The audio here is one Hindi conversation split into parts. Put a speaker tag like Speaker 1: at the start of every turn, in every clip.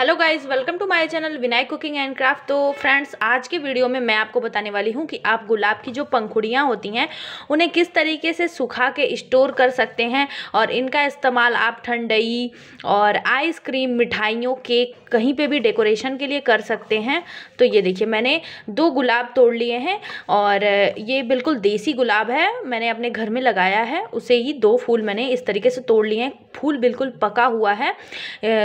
Speaker 1: hello guys welcome to my channel Vinayak cooking and craft तो फ्रेंड्स आज के वीडियो में मैं आपको बताने वाली हूँ कि आप गुलाब की जो पंखुड़ियाँ होती हैं उन्हें किस तरीके से सुखा के स्टोर कर सकते हैं और इनका इस्तेमाल आप ठंडई और आइसक्रीम मिठाइयों केक कहीं पे भी डेकोरेशन के लिए कर सकते हैं तो ये देखिए मैंने दो गुलाब तोड़ लिए हैं और ये बिल्कुल देसी गुलाब है मैंने अपने घर में लगाया है उसे ही दो फूल मैंने इस तरीके से तोड़ लिए हैं फूल बिल्कुल पका हुआ है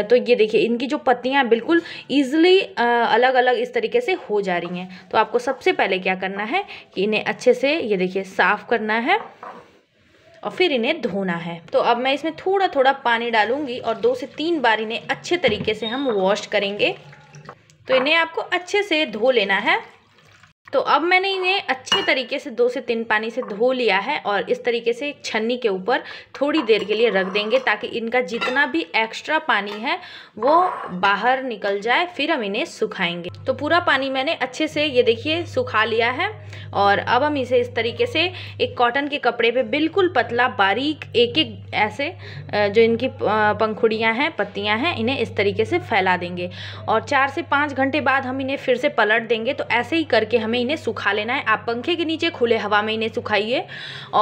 Speaker 1: तो ये देखिए इनकी जो पत्तियाँ बिल्कुल ईजिली अलग अलग इस तरीके से हो जा रही हैं तो आपको सबसे पहले क्या करना है कि इन्हें अच्छे से ये देखिए साफ़ करना है और फिर इन्हें धोना है तो अब मैं इसमें थोड़ा थोड़ा पानी डालूंगी और दो से तीन बार इन्हें अच्छे तरीके से हम वॉश करेंगे तो इन्हें आपको अच्छे से धो लेना है तो अब मैंने इन्हें अच्छे तरीके से दो से तीन पानी से धो लिया है और इस तरीके से छन्नी के ऊपर थोड़ी देर के लिए रख देंगे ताकि इनका जितना भी एक्स्ट्रा पानी है वो बाहर निकल जाए फिर हम इन्हें सुखाएंगे तो पूरा पानी मैंने अच्छे से ये देखिए सुखा लिया है और अब हम इसे इस तरीके से एक कॉटन के कपड़े पे बिल्कुल पतला बारीक एक एक ऐसे जो इनकी पंखुड़ियाँ हैं पत्तियाँ हैं इन्हें इस तरीके से फैला देंगे और चार से पाँच घंटे बाद हम इन्हें फिर से पलट देंगे तो ऐसे ही करके हमें इन्हें सुखा लेना है आप पंखे के नीचे खुले हवा में इन्हें सुखाइए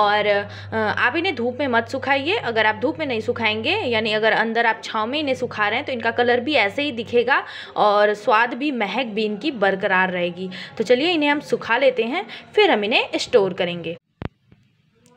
Speaker 1: और आप इन्हें धूप में मत सुखाइए अगर आप धूप में नहीं सुखाएंगे यानी अगर अंदर आप छाँव में इन्हें सुखा रहे हैं तो इनका कलर भी ऐसे ही दिखेगा और स्वाद भी महक भी इनकी बरकरार रहेगी तो चलिए इन्हें हम सुखा लेते हैं फिर हम इन्हें स्टोर करेंगे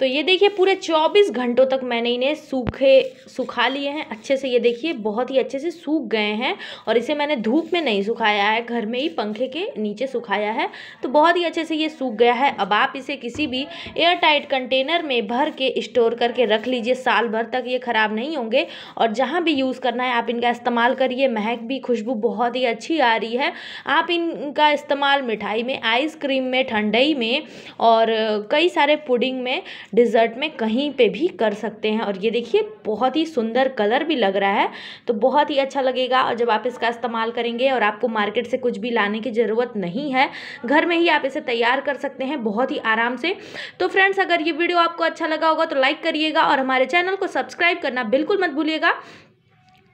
Speaker 1: तो ये देखिए पूरे चौबीस घंटों तक मैंने इन्हें सूखे सुखा लिए हैं अच्छे से ये देखिए बहुत ही अच्छे से सूख गए हैं और इसे मैंने धूप में नहीं सुखाया है घर में ही पंखे के नीचे सुखाया है तो बहुत ही अच्छे से ये सूख गया है अब आप इसे किसी भी एयर टाइट कंटेनर में भर के स्टोर करके रख लीजिए साल भर तक ये ख़राब नहीं होंगे और जहाँ भी यूज़ करना है आप इनका इस्तेमाल करिए महक भी खुशबू बहुत ही अच्छी आ रही है आप इनका इस्तेमाल मिठाई में आइसक्रीम में ठंडई में और कई सारे पुडिंग में डिज़र्ट में कहीं पे भी कर सकते हैं और ये देखिए बहुत ही सुंदर कलर भी लग रहा है तो बहुत ही अच्छा लगेगा और जब आप इसका इस्तेमाल करेंगे और आपको मार्केट से कुछ भी लाने की ज़रूरत नहीं है घर में ही आप इसे तैयार कर सकते हैं बहुत ही आराम से तो फ्रेंड्स अगर ये वीडियो आपको अच्छा लगा होगा तो लाइक करिएगा और हमारे चैनल को सब्सक्राइब करना बिल्कुल मत भूलिएगा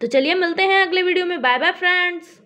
Speaker 1: तो चलिए मिलते हैं अगले वीडियो में बाय बाय फ्रेंड्स